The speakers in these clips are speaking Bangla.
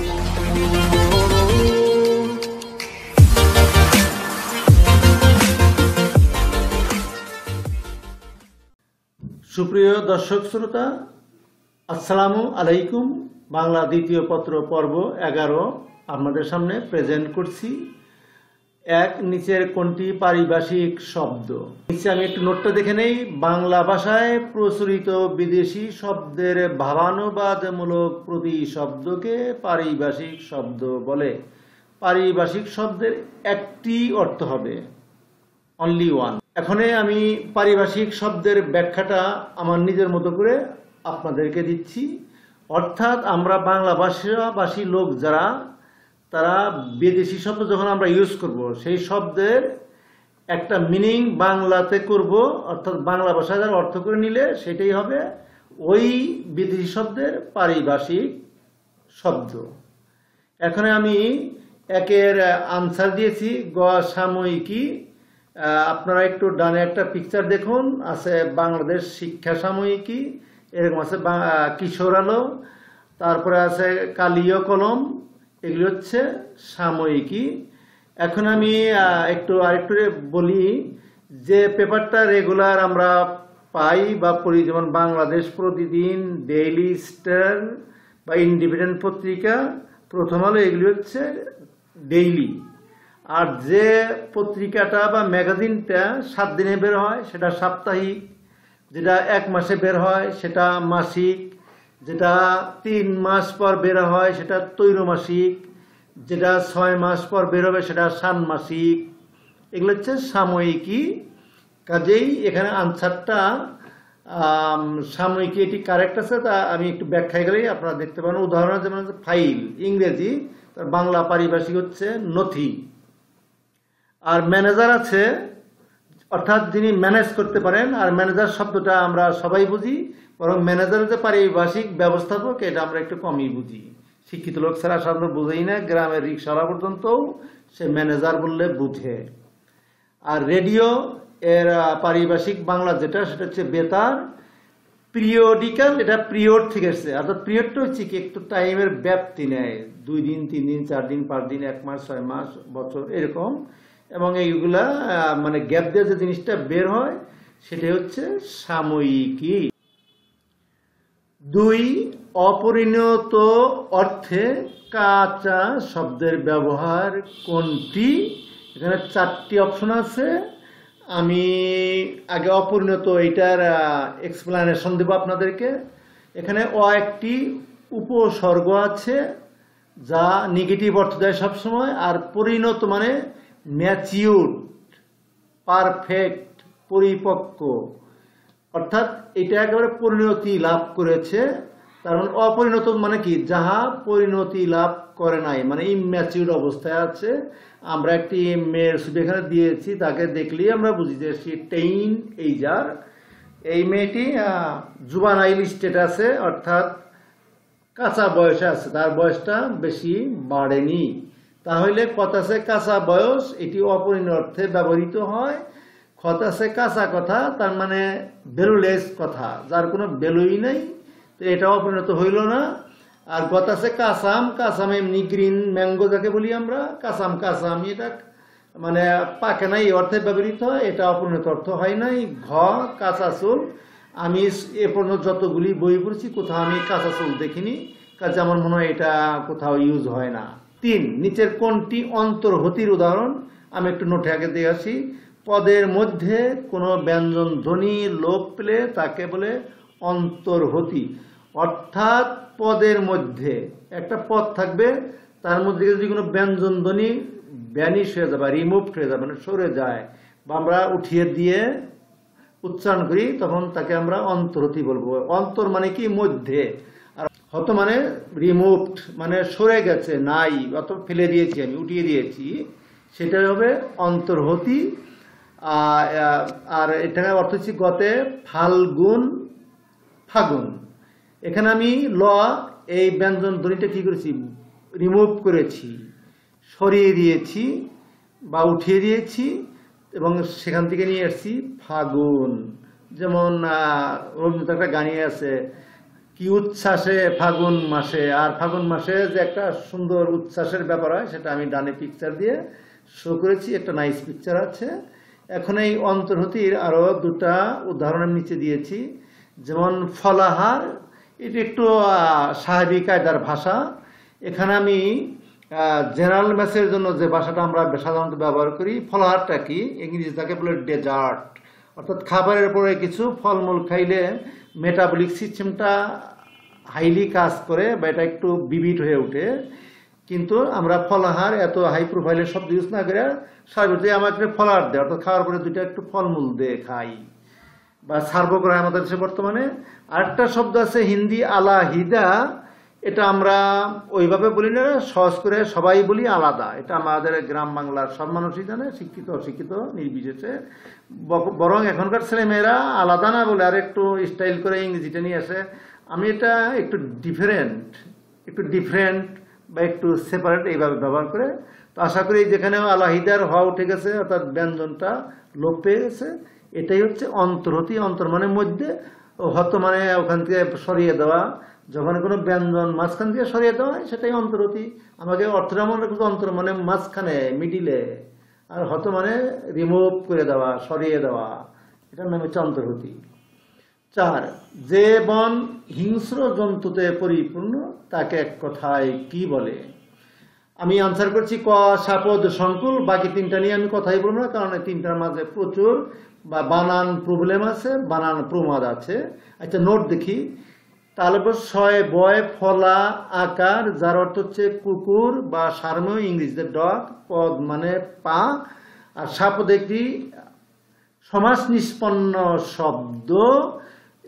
সুপ্রিয় দর্শক শ্রোতা আসসালামু আলাইকুম বাংলা দ্বিতীয় পত্র পর্ব এগারো আপনাদের সামনে প্রেজেন্ট করছি এক নিচের কোনটি পারিভাষিক শব্দ নিচে আমি একটু নোটটা দেখে নেই বাংলা ভাষায় প্রচলিত বিদেশি শব্দের ভাবানুবাদমূলক প্রতি শব্দকে পারিভাষিক শব্দ বলে পারিভাষিক শব্দের একটি অর্থ হবে অনলি ওয়ান এখানে আমি পারিভাষিক শব্দের ব্যাখ্যাটা আমার নিজের মতো করে আপনাদেরকে দিচ্ছি অর্থাৎ আমরা বাংলা ভাষাভাষী লোক যারা তারা বিদেশি শব্দ যখন আমরা ইউজ করব সেই শব্দের একটা মিনিং বাংলাতে করব অর্থাৎ বাংলা ভাষায় যারা অর্থ করে নিলে সেটাই হবে ওই বিদেশি শব্দের পারিভাষিক শব্দ এখন আমি একের আনসার দিয়েছি গ সাময়িকী আপনারা একটু ডানে একটা পিকচার দেখুন আছে বাংলাদেশ শিক্ষা সাময়িকী এরকম আছে কিশোর আলো তারপরে আছে কালীয় কলম এগুলি হচ্ছে সাময়িকী এখন আমি একটু আরেকটু বলি যে পেপারটা রেগুলার আমরা পাই বা পড়ি যেমন বাংলাদেশ প্রতিদিন ডেইলি স্টার বা ইন্ডিপেন্ডেন্ট পত্রিকা প্রথম আলো এগুলি হচ্ছে ডেইলি আর যে পত্রিকাটা বা ম্যাগাজিনটা সাত দিনে বের হয় সেটা সাপ্তাহিক যেটা এক মাসে বের হয় সেটা মাসিক যেটা তিন মাস পর বের হয় সেটা তৈরমাসিক যেটা ছয় মাস পর বেরোবে সেটা ষান্মাসিক এগুলো হচ্ছে সাময়িকী কাজেই এখানে আনসারটা সাময়িকী এটি কারেক্ট আছে তা আমি একটু ব্যাখ্যা গেলেই আপনারা দেখতে পারেন উদাহরণ যেমন মানে হচ্ছে ফাইল ইংরেজি তার বাংলা পারিভাষিক হচ্ছে নথি আর ম্যানেজার আছে অর্থাৎ যিনি ম্যানেজ করতে পারেন আর ম্যানেজার শব্দটা আমরা সবাই বুঝি বরং ম্যানেজার যে পারিভাষিক ব্যবস্থাপক এটা আমরা একটু কমই বুঝি শিক্ষিত লোক ছাড়া আমরা বুঝেই না গ্রামের রিক্সাওয়ালা পর্যন্তও সে ম্যানেজার বললে বুঝে আর রেডিও এর পারিভাষিক বাংলা যেটা সেটা হচ্ছে বেতার পিরিয়ডিক্যাল এটা পিরিয়ড থেকে এসছে অর্থাৎ পিরিয়ডটা হচ্ছে কি একটু টাইমের ব্যাপ্তি নেয় দুই দিন তিন দিন চার দিন পাঁচ দিন এক মাস ছয় মাস বছর এরকম এবং এইগুলা মানে গ্যাপ দিয়ে যে জিনিসটা বের হয় সেটা হচ্ছে সাময়িকী দুই অপরিণত অর্থে কাঁচা শব্দের ব্যবহার কোনটি এখানে চারটি অপশন আছে আমি আগে অপরিণত এটার এক্সপ্লানেশন দেব আপনাদেরকে এখানে অ একটি উপসর্গ আছে যা নেগেটিভ অর্থ দেয় সবসময় আর পরিণত মানে ম্যাচিউড পারফেক্ট পরিপক্ক অর্থাৎ এটা একেবারে পরিণতি লাভ করেছে তার মানে অপরিণত মানে কি যাহা পরিণতি লাভ করে নাই মানে ইম্যাচিউর অবস্থায় আছে আমরা একটি মেয়ের ছবি এখানে দিয়েছি তাকে দেখলেই আমরা বুঝি যে সে টেইন এই যার এই মেয়েটি জুবানাইল স্টেটাসে অর্থাৎ কাঁচা বয়সে আছে তার বয়সটা বেশি বাড়েনি তাহলে কথা আছে কাঁচা বয়স এটি অপরিণর্থে ব্যবহৃত হয় খত আছে কাঁচা কথা তার মানে ভ্যালুলেস কথা যার কোনো ভ্যালুই নাই তো এটাও পরিণত হইল না আর গতাসে আছে কাসাম কাসাম এমনি গ্রিন ম্যাঙ্গো যাকে বলি আমরা কাসাম কাসাম এটা মানে পাকে নাই এই অর্থে ব্যবহৃত হয় এটা অপরিণত অর্থ হয় নাই ঘ কাঁচা চুল আমি এ পর্যন্ত যতগুলি বই পড়ছি কোথাও আমি কাঁচা চুল দেখিনি কাজে আমার মনে হয় এটা কোথাও ইউজ হয় না তিন নিচের কোনটি অন্তর্হতির উদাহরণ আমি একটু নোটে আগে দিয়ে আসি পদের মধ্যে কোনো ব্যঞ্জন ধ্বনি লোপ পেলে তাকে বলে অন্তর্হতি অর্থাৎ পদের মধ্যে একটা পদ থাকবে তার মধ্যে যদি কোনো ব্যঞ্জন ধ্বনি ভ্যানিশ হয়ে যাবে রিমুভড হয়ে যাবে মানে সরে যায় বা আমরা উঠিয়ে দিয়ে উচ্চারণ করি তখন তাকে আমরা অন্তর্হতি বলবো অন্তর মানে কি মধ্যে আর হত মানে রিমুভড মানে সরে গেছে নাই অত ফেলে দিয়েছি আমি উঠিয়ে দিয়েছি সেটা হবে অন্তর্হতি আর এখানে অর্থ হচ্ছে গতে ফাল্গুন ফাগুন এখানে আমি ল এই ব্যঞ্জন ধ্বনিটা কী করেছি রিমুভ করেছি সরিয়ে দিয়েছি বা উঠিয়ে দিয়েছি এবং সেখান থেকে নিয়ে এসছি ফাগুন যেমন রবীন্দ্রনাথ একটা গানি আছে কি উচ্ছ্বাসে ফাগুন মাসে আর ফাগুন মাসে যে একটা সুন্দর উচ্ছ্বাসের ব্যাপার হয় সেটা আমি ডানে পিকচার দিয়ে শো করেছি একটা নাইস পিকচার আছে এখন এই অন্তর্হতির আরও দুটা উদাহরণ আমি নিচে দিয়েছি যেমন ফলাহার এটি একটু স্বাভাবিক কায়দার ভাষা এখানে আমি জেনারেল ম্যাচের জন্য যে ভাষাটা আমরা সাধারণত ব্যবহার করি ফলাহারটা কি ইংরেজি তাকে বলে ডেজার্ট অর্থাৎ খাবারের পরে কিছু ফলমূল খাইলে মেটাবলিক সিস্টেমটা হাইলি কাজ করে বা এটা একটু বিবিট হয়ে ওঠে কিন্তু আমরা ফলাহার এত হাই প্রোফাইলের শব্দ ইউজ না করে সর্বোচ্চ আমাকে ফলাহার দেয় অর্থাৎ খাওয়ার পরে দুইটা একটু ফলমূল দিয়ে খাই বা সার্বগ্রহ আমাদের দেশে বর্তমানে আরেকটা শব্দ আছে হিন্দি আলাহিদা এটা আমরা ওইভাবে বলি না সহজ করে সবাই বলি আলাদা এটা আমাদের গ্রাম বাংলার সব মানুষই জানে শিক্ষিত অশিক্ষিত নির্বিশেষে বরং এখনকার ছেলেমেয়েরা আলাদা না বলে আর একটু স্টাইল করে ইংরেজিটা নিয়ে আসে আমি এটা একটু ডিফারেন্ট একটু ডিফারেন্ট বা একটু সেপারেট এইভাবে ব্যবহার করে তো আশা করি যেখানে আলাহিদার হওয়া উঠে গেছে অর্থাৎ ব্যঞ্জনটা লোপ পেয়ে গেছে এটাই হচ্ছে অন্তর্হতি অন্তর মানে মধ্যে হত মানে ওখান থেকে সরিয়ে দেওয়া যখন কোনো ব্যঞ্জন মাঝখান থেকে সরিয়ে দেওয়া হয় সেটাই অন্তর্হতি আমাকে অর্থটা মনে রাখতে অন্তর মানে মাঝখানে মিডিলে আর হত মানে রিমুভ করে দেওয়া সরিয়ে দেওয়া এটার নাম হচ্ছে অন্তর্হতি চার যে বন হিংস্র জন্তুতে পরিপূর্ণ তাকে এক কথায় কি বলে আমি আনসার করছি ক সাপদ সংকুল বাকি তিনটা নিয়ে আমি কথাই বলবো না কারণ তিনটার মাঝে প্রচুর বা বানান প্রবলেম আছে বানান প্রমাদ আছে আচ্ছা নোট দেখি তাহলে ছয় বয় ফলা আকার যার অর্থ হচ্ছে কুকুর বা সার্ম ইংরেজিতে ডগ পদ মানে পা আর সাপদ একটি সমাজ নিষ্পন্ন শব্দ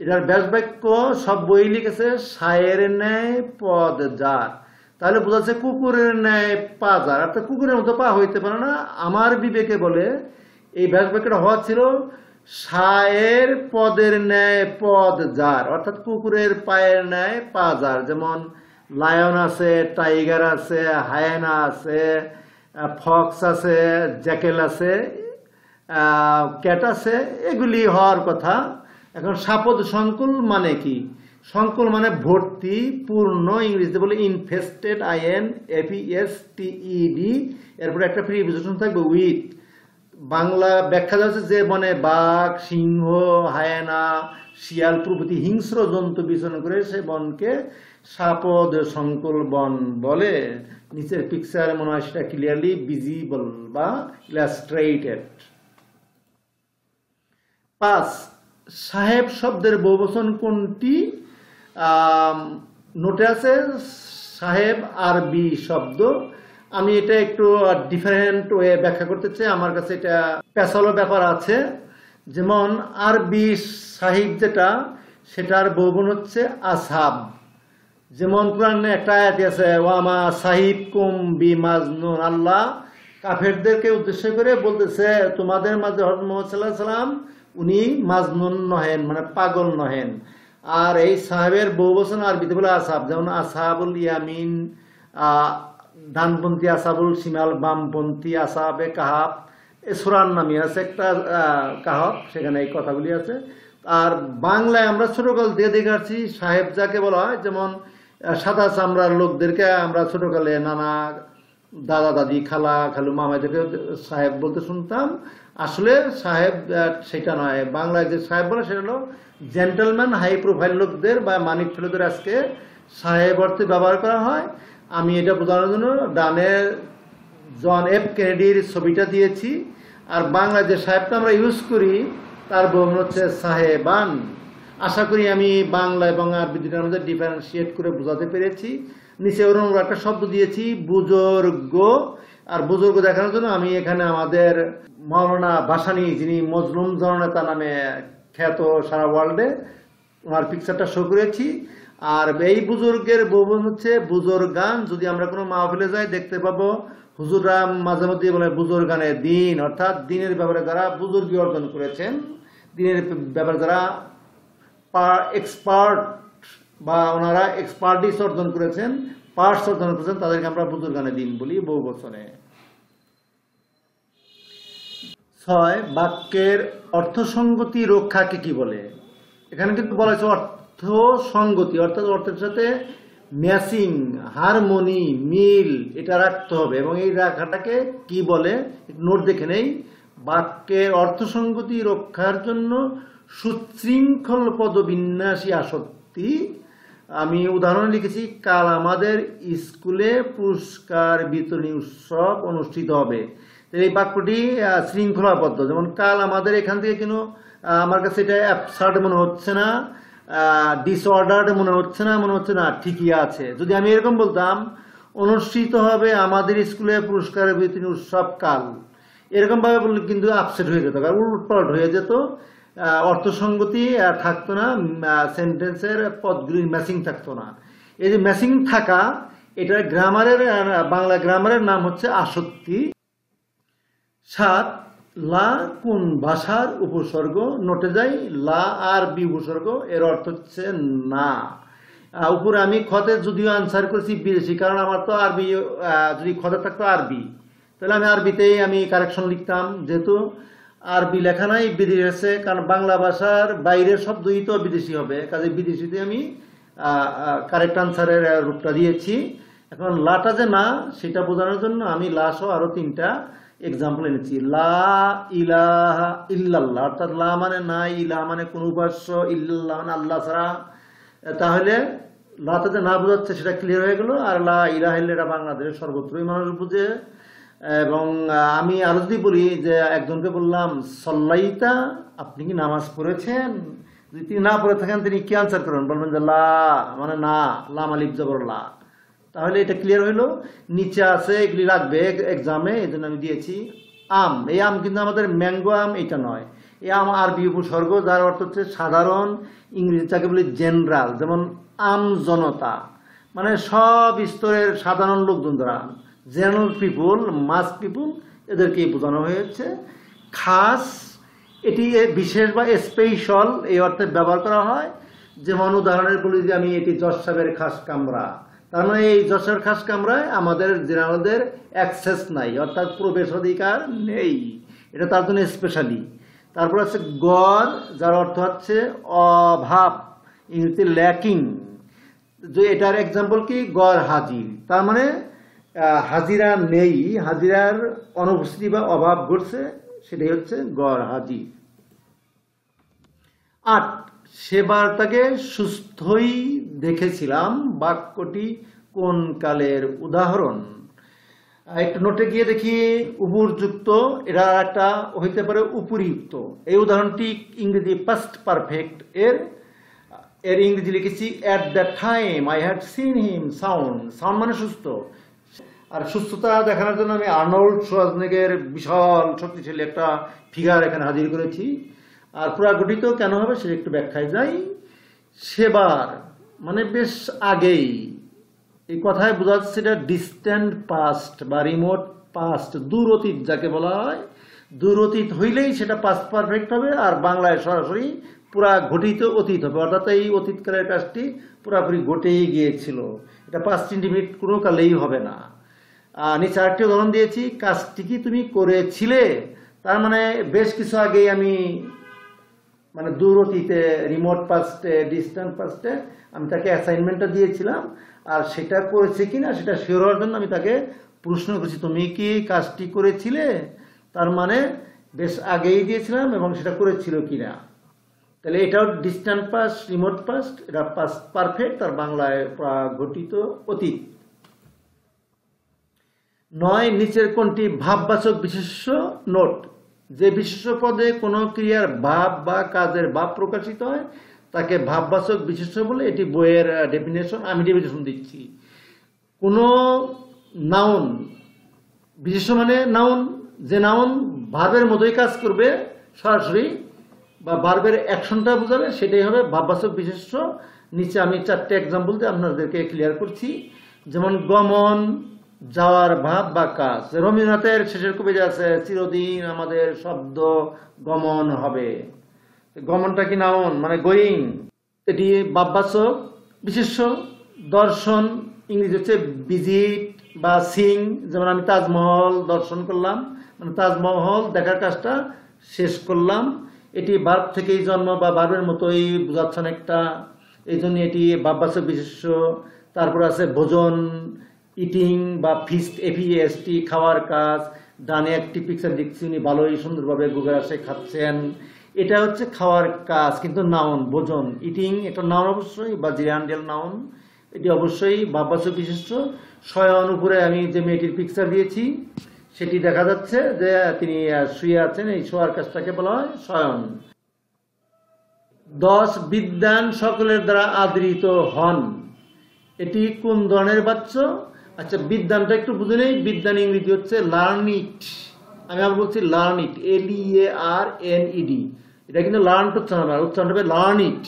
এটার ব্যাস বাক্য সব বই লিখেছে সায়ের ন্যায় পদ যার তাহলে বোঝাচ্ছে কুকুরের ন্যায় পা যার অর্থাৎ কুকুরের মতো পা হইতে পারে না আমার বিবেকে বলে এই ব্যাস বাক্যটা হওয়া ছিল সায়ের পদের ন্যায় পদ যার অর্থাৎ কুকুরের পায়ের ন্যায় পা যার যেমন লায়ন আছে টাইগার আছে হায়না আছে ফক্স আছে জ্যাকেল আছে ক্যাট আছে এগুলি হওয়ার কথা এখন সাপদ সংকুল মানে কি সংকুল মানে ভর্তি পূর্ণ ইংরেজিতে বলে infested I N F E S T E D এরপরে একটা প্রিভিজেশন থাকবে উইথ বাংলা ব্যাখ্যা যাচ্ছে যে বনে বাঘ সিংহ হায়না শিয়াল প্রভৃতি হিংস্র জন্তু বিচরণ করে সে বনকে সাপদ সংকুল বন বলে নিচের পিকচারে মনে হয় সেটা ক্লিয়ারলি ভিজিবল বা ইলাস্ট্রেটেড পাস্ট সাহেব শব্দের বহুবচন কোনটি নোটে আছে সাহেব আর বি শব্দ আমি এটা একটু ডিফারেন্ট ওয়ে ব্যাখ্যা করতে চাই আমার কাছে এটা পেশালো ব্যাপার আছে যেমন আর বি সাহিব যেটা সেটার বহুবন হচ্ছে আসাব যেমন পুরাণে একটা আয়াতি আছে ওয়ামা সাহিব কুম বি মাজনুন আল্লাহ কাফেরদেরকে উদ্দেশ্য করে বলতেছে তোমাদের মাঝে হরমোহ সাল্লাহ সাল্লাম উনি মাজনুন নহেন মানে পাগল নহেন আর এই সাহেবের বহু বছর আরবিতে বলে আসাব যেমন আসাবুল ইয়ামিন ডানপন্থী আসাবুল সিমাল বামপন্থী আসাবে কাহাব এ সুরান নামে আছে একটা কাহাব সেখানে এই কথাগুলি আছে আর বাংলায় আমরা ছোটোকাল দিয়ে দেখে আসছি সাহেব যাকে বলা হয় যেমন সাদা চামড়ার লোকদেরকে আমরা ছোটোকালে নানা দাদা দাদি খালা খালু মামাদেরকে সাহেব বলতে শুনতাম আসলে সাহেব সেটা নয় বাংলায় যে সাহেব বলে সেটা হলো জেন্টেলম্যান হাই প্রোফাইল লোকদের বা মানিক ফেলোদের আজকে সাহেব অর্থে ব্যবহার করা হয় আমি এটা বোঝানোর জন্য ডানে জন এফ কেনেডির ছবিটা দিয়েছি আর বাংলা যে সাহেবটা আমরা ইউজ করি তার বর্ণ হচ্ছে সাহেবান আশা করি আমি বাংলা এবং আরবি দুটার মধ্যে ডিফারেন্সিয়েট করে বোঝাতে পেরেছি নিচে ওরকম একটা শব্দ দিয়েছি বুজুর্গ আর বুজুর্গ দেখানোর জন্য আমি এখানে আমাদের মৌলানা বাসানি যিনি মজলুম জননেতা নামে খ্যাত সারা ওয়ার্ল্ডে ওনার পিকচারটা শো করেছি আর এই বুজুর্গের ভবন হচ্ছে বুজুর্গান গান যদি আমরা কোনো মাহফিলে যাই দেখতে পাবো হুজুররা মাঝে মধ্যে বলে বুজুর গানে দিন অর্থাৎ দিনের ব্যাপারে যারা বুজুর্গি অর্জন করেছেন দিনের ব্যাপারে যারা এক্সপার্ট বা ওনারা এক্সপার্টিস অর্জন করেছেন পার্স অর্জন করেছেন তাদেরকে আমরা গানে দিন বলি বহু বছরে ছয় বাক্যের অর্থসঙ্গতি রক্ষাকে কি বলে এখানে কিন্তু বলা হয়েছে অর্থসঙ্গতি অর্থাৎ অর্থের সাথে ম্যাচিং হারমোনি মিল এটা রাখতে হবে এবং এই রাখাটাকে কি বলে নোট দেখে নেই বাক্যের অর্থসঙ্গতি রক্ষার জন্য সুশৃঙ্খল পদবিন্যাসী আসক্তি আমি উদাহরণ লিখেছি কাল আমাদের স্কুলে পুরস্কার বিতরণী উৎসব অনুষ্ঠিত হবে এই বাক্যটি শৃঙ্খলাবদ্ধ যেমন কাল আমাদের এখান থেকে কিন্তু আমার কাছে এটা অ্যাপসার্ড মনে হচ্ছে না ডিসঅর্ডার্ড মনে হচ্ছে না মনে হচ্ছে না ঠিকই আছে যদি আমি এরকম বলতাম অনুষ্ঠিত হবে আমাদের স্কুলে পুরস্কারের বিতরণী উৎসব কাল এরকমভাবে বললে কিন্তু আপসেট হয়ে যেত কারণ উল্টপাল্ট হয়ে যেত অর্থসঙ্গতি আর থাকতো না সেন্টেন্সের পদগুলি ম্যাচিং থাকতো না এই যে ম্যাচিং থাকা এটার গ্রামারের বাংলা গ্রামারের নাম হচ্ছে আসক্তি সাত লা কোন ভাষার উপসর্গ নটে যাই লা আর বি উপসর্গ এর অর্থ হচ্ছে না উপরে আমি খতে যদিও আনসার করেছি বিদেশি কারণ আমার তো আরবি যদি খতে থাকতো আরবি তাহলে আমি আরবিতেই আমি কারেকশন লিখতাম যেহেতু আরবি লেখা নাই বিদেশি আছে কারণ বাংলা ভাষার বাইরের শব্দই তো বিদেশি হবে কাজে বিদেশিতে আমি কারেক্ট আনসারের রূপটা দিয়েছি এখন লাটা যে না সেটা বোঝানোর জন্য আমি লাশও আরও তিনটা এক্সাম্পল এনেছি লা ইলাহা ইল্লাল্লাহ অর্থাৎ লা মানে না ইলা মানে কোন উপাস্য ইল্লাল্লাহ মানে আল্লাহ ছাড়া তাহলে লাতে না বোঝাচ্ছে সেটা ক্লিয়ার হয়ে গেল আর লা ইলাহ এটা বাংলাদেশের সর্বত্রই মানুষ বুঝে এবং আমি আরো যদি বলি যে একজনকে বললাম সল্লাইতা আপনি কি নামাজ পড়েছেন যদি তিনি না পড়ে থাকেন তিনি কি আনসার করেন বলবেন যে লা মানে না লা আলিফ জবর লা তাহলে এটা ক্লিয়ার হইলো নিচে আছে এগুলি রাখবে এক্সামে এই আমি দিয়েছি আম এই আম কিন্তু আমাদের ম্যাঙ্গো আম এটা নয় এই আম আরবি উপসর্গ যার অর্থ হচ্ছে সাধারণ ইংরেজি তাকে বলি জেনারাল যেমন আম জনতা মানে সব স্তরের সাধারণ লোকজন যারা জেনারেল পিপুল মাস পিপুল এদেরকেই বোঝানো হয়েছে খাস এটি বিশেষ বা স্পেশাল এই অর্থে ব্যবহার করা হয় যেমন উদাহরণের বলি যে আমি এটি জজ সাহেবের খাস কামরা তার মানে এই যশোর খাস কামরায় আমাদের জেনারেলদের অ্যাক্সেস নাই অর্থাৎ প্রবেশ অধিকার নেই এটা তার জন্য স্পেশালি তারপর আছে গড় যার অর্থ হচ্ছে অভাব ইংরেজি ল্যাকিং যে এটার এক্সাম্পল কি গড় হাজির তার মানে হাজিরা নেই হাজিরার অনুপস্থিতি বা অভাব ঘটছে সেটাই হচ্ছে গড় হাজির আট সেবার তাকে সুস্থই দেখেছিলাম বাক্যটি কোন কালের উদাহরণ একটু নোটে গিয়ে দেখি উপরযুক্ত এরা একটা হইতে পারে উপরিযুক্ত এই উদাহরণটি ইংরেজি পাস্ট পারফেক্ট এর এর ইংরেজি লিখেছি at the time I had seen him sound sound মানে সুস্থ আর সুস্থতা দেখানোর জন্য আমি আর্নল্ড সোয়াজনেগের বিশাল শক্তিশালী একটা ফিগার এখানে হাজির করেছি আর প্রাগঠিত কেন হবে সে একটু ব্যাখ্যায় যাই সেবার মানে বেশ আগেই এই কথায় বোঝা যাচ্ছে এটা ডিস্ট্যান্ট পাস্ট বা রিমোট পাস্ট দূর অতীত যাকে বলা হয় দূর অতীত হইলেই সেটা পাস্ট পারফেক্ট হবে আর বাংলায় সরাসরি পুরা ঘটিত অতীত হবে অর্থাৎ এই অতীতকালের কাজটি পুরাপুরি ঘটেই গিয়েছিল এটা পাঁচ ইন্ডিমিট কোনো কালেই হবে না নিচে আরেকটি উদাহরণ দিয়েছি কাজটি কি তুমি করেছিলে তার মানে বেশ কিছু আগেই আমি মানে অতীতে রিমোট পাস্টে ডিস্ট্যান্ট পাস্টে আমি তাকে অ্যাসাইনমেন্টটা দিয়েছিলাম আর সেটা করেছে কি না সেটা শিওর হওয়ার জন্য আমি তাকে প্রশ্ন করছি তুমি কি কাজটি করেছিলে তার মানে বেশ আগেই দিয়েছিলাম এবং সেটা করেছিল কি না তাহলে এটাও ডিস্ট্যান্ট পাস্ট রিমোট পাস্ট এটা পাস্ট পারফেক্ট তার বাংলায় ঘটিত অতীত নয় নিচের কোনটি ভাববাচক বিশেষ্য নোট যে বিশেষ পদে কোনো ক্রিয়ার ভাব বা কাজের ভাব প্রকাশিত হয় তাকে ভাববাচক বিশেষ বলে এটি বইয়ের ডেফিনেশন আমি ডেফিনেশন দিচ্ছি কোনো নাউন বিশেষ মানে নাউন যে নাউন ভাবের মতোই কাজ করবে সরাসরি বা ভার্বের অ্যাকশনটা বোঝাবে সেটাই হবে ভাববাচক বিশেষ নিচে আমি চারটে এক্সাম্পল দিয়ে আপনাদেরকে ক্লিয়ার করছি যেমন গমন যাওয়ার ভাব বা কাজ রবীন্দ্রনাথের শেষের কবিতা আছে চিরদিন আমাদের শব্দ গমন হবে গমনটা কি নাওন মানে গোয়িং এটি বাব্বাচক বিশেষ দর্শন ইংরেজি হচ্ছে ভিজিট বা সিং যেমন আমি তাজমহল দর্শন করলাম মানে তাজমহল দেখার কাজটা শেষ করলাম এটি বার্ব থেকেই জন্ম বা বার্বের মতোই বোঝাচ্ছেন একটা এই জন্য এটি বাব্বাচক বিশেষ তারপর আছে ভোজন ইটিং বা ফিস্ট এভিএসটি e খাওয়ার কাজ ডানে একটি পিকচার দেখছি উনি ভালোই সুন্দরভাবে গুগল আসে খাচ্ছেন এটা হচ্ছে খাওয়ার কাজ কিন্তু নাউন ভোজন ইটিং এটা নাউন অবশ্যই বা জিরান্ডেল নাউন এটি অবশ্যই বাবাসু বিশিষ্ট শয়ন উপরে আমি যে মেয়েটির পিকচার দিয়েছি সেটি দেখা যাচ্ছে যে তিনি শুয়ে আছেন এই শোয়ার কাজটাকে বলা হয় শয়ন দশ বিদ্যান সকলের দ্বারা আদৃত হন এটি কোন ধরনের বাচ্চা আচ্ছা বিদ্যানটা একটু বুঝে নেই বিদ্যান ইংরেজি হচ্ছে লার্ন ইট আমি আবার বলছি learn it L E A R N E D এটা কিন্তু লার্ন উচ্চারণ হবে উচ্চারণ হবে লার্ন ইট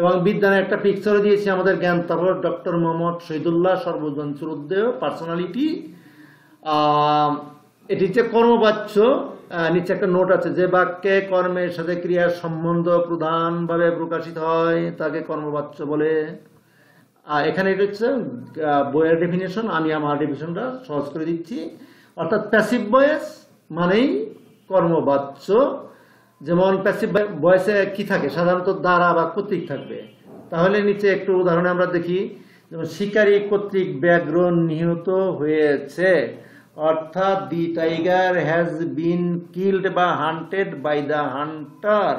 এবং বিদ্যানের একটা পিকচারও দিয়েছি আমাদের জ্ঞান তারপর ডক্টর মোহাম্মদ শহীদুল্লাহ সর্বজন সুরুদ্দেহ পার্সোনালিটি এটি যে কর্মবাচ্য নিচে একটা নোট আছে যে বাক্যে কর্মের সাথে ক্রিয়ার সম্বন্ধ প্রধানভাবে প্রকাশিত হয় তাকে কর্মবাচ্য বলে আর এখানে এটা হচ্ছে বইয়ের ডেফিনেশন আমি আমার ডেফিনেশনটা সহজ করে দিচ্ছি অর্থাৎ প্যাসিভ বয়েস মানেই কর্মবাচ্য যেমন প্যাসিভ বয়েসে কি থাকে সাধারণত দ্বারা বা কর্তৃক থাকবে তাহলে নিচে একটু উদাহরণে আমরা দেখি যেমন শিকারী কর্তৃক ব্যাঘ্র নিহত হয়েছে অর্থাৎ the tiger has been killed বা হান্টেড বাই দ্য হান্টার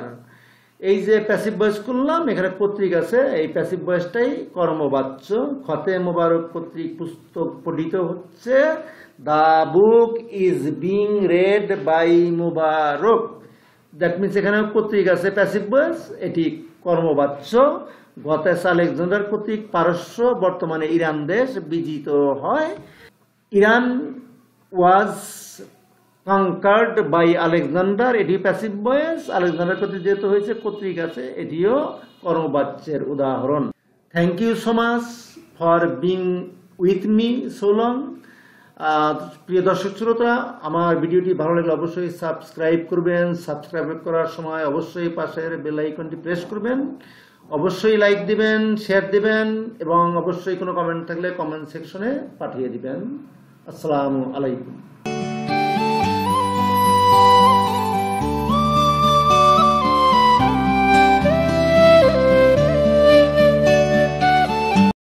এই যে প্যাসিভ বয়স করলাম এখানে পত্রিক আছে এই প্যাসিভ বয়সটাই কর্মবাচ্য খতে মোবারক পত্রিক পুস্তক পঠিত হচ্ছে the book is being read by Mobarak that means এখানে পত্রিক আছে প্যাসিভ বয়স এটি কর্মবাচ্য গতে সালেকজান্ডার পত্রিক কর্তৃক পারস্য বর্তমানে ইরান দেশ বিজিত হয় Iran was conquered by Alexander এটি প্যাসিভ বয়েস আলেকজান্ডার প্রতি যেহেতু হয়েছে কর্তৃক আছে এটিও কর্মবাচ্যের উদাহরণ thank you so much for being with me so long প্রিয় দর্শক শ্রোতা আমার ভিডিওটি ভালো লাগলে অবশ্যই সাবস্ক্রাইব করবেন সাবস্ক্রাইব করার সময় অবশ্যই পাশের বেল আইকনটি প্রেস করবেন অবশ্যই লাইক দিবেন শেয়ার দিবেন এবং অবশ্যই কোনো কমেন্ট থাকলে কমেন্ট সেকশনে পাঠিয়ে দিবেন আসসালামু আলাইকুম